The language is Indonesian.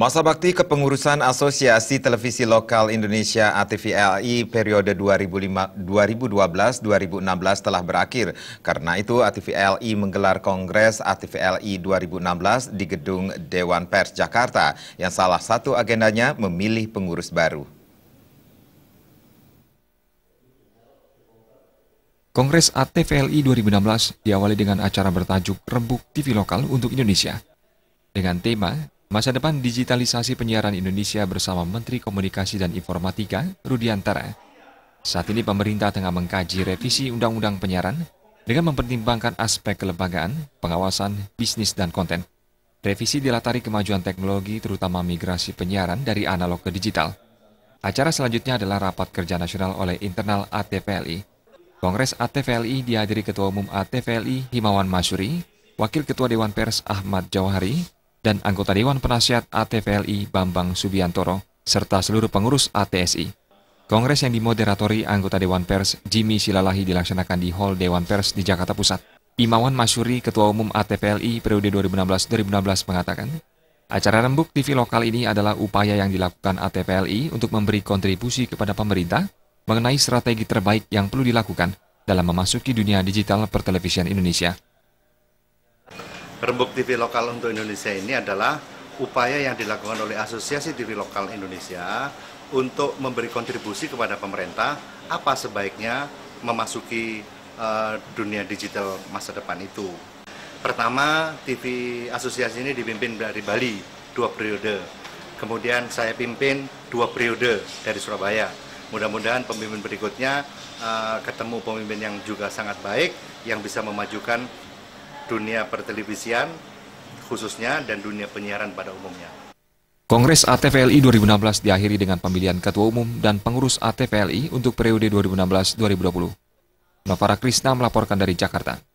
Masa bakti kepengurusan Asosiasi Televisi Lokal Indonesia ATVLI periode 2012-2016 telah berakhir. Karena itu ATVLI menggelar Kongres ATVLI 2016 di Gedung Dewan Pers Jakarta yang salah satu agendanya memilih pengurus baru. Kongres ATVLI 2016 diawali dengan acara bertajuk Rembuk TV Lokal untuk Indonesia dengan tema Masa depan digitalisasi penyiaran Indonesia bersama Menteri Komunikasi dan Informatika, Rudiantara. Saat ini pemerintah tengah mengkaji revisi Undang-Undang Penyiaran dengan mempertimbangkan aspek kelembagaan, pengawasan, bisnis, dan konten. Revisi dilatari kemajuan teknologi terutama migrasi penyiaran dari analog ke digital. Acara selanjutnya adalah rapat kerja nasional oleh internal ATVLI. Kongres ATVLI dihadiri Ketua Umum ATVLI Himawan Masuri Wakil Ketua Dewan Pers Ahmad Jauhari, dan anggota Dewan Penasihat ATVLI Bambang Subiantoro, serta seluruh pengurus ATSI. Kongres yang dimoderatori anggota Dewan Pers Jimmy Silalahi dilaksanakan di Hall Dewan Pers di Jakarta Pusat. Imawan Masyuri, Ketua Umum ATVLI periode 2016-2016 mengatakan, acara rembuk TV lokal ini adalah upaya yang dilakukan ATVLI untuk memberi kontribusi kepada pemerintah mengenai strategi terbaik yang perlu dilakukan dalam memasuki dunia digital pertelevisian Indonesia Rembuk TV Lokal untuk Indonesia ini adalah upaya yang dilakukan oleh Asosiasi TV Lokal Indonesia untuk memberi kontribusi kepada pemerintah apa sebaiknya memasuki uh, dunia digital masa depan itu. Pertama, TV asosiasi ini dipimpin dari Bali dua periode. Kemudian saya pimpin dua periode dari Surabaya. Mudah-mudahan pemimpin berikutnya uh, ketemu pemimpin yang juga sangat baik yang bisa memajukan dunia pertelevisian khususnya dan dunia penyiaran pada umumnya. Kongres ATVLI 2016 diakhiri dengan pemilihan Ketua Umum dan Pengurus ATVLI untuk periode 2016-2020. Novara Krishna melaporkan dari Jakarta.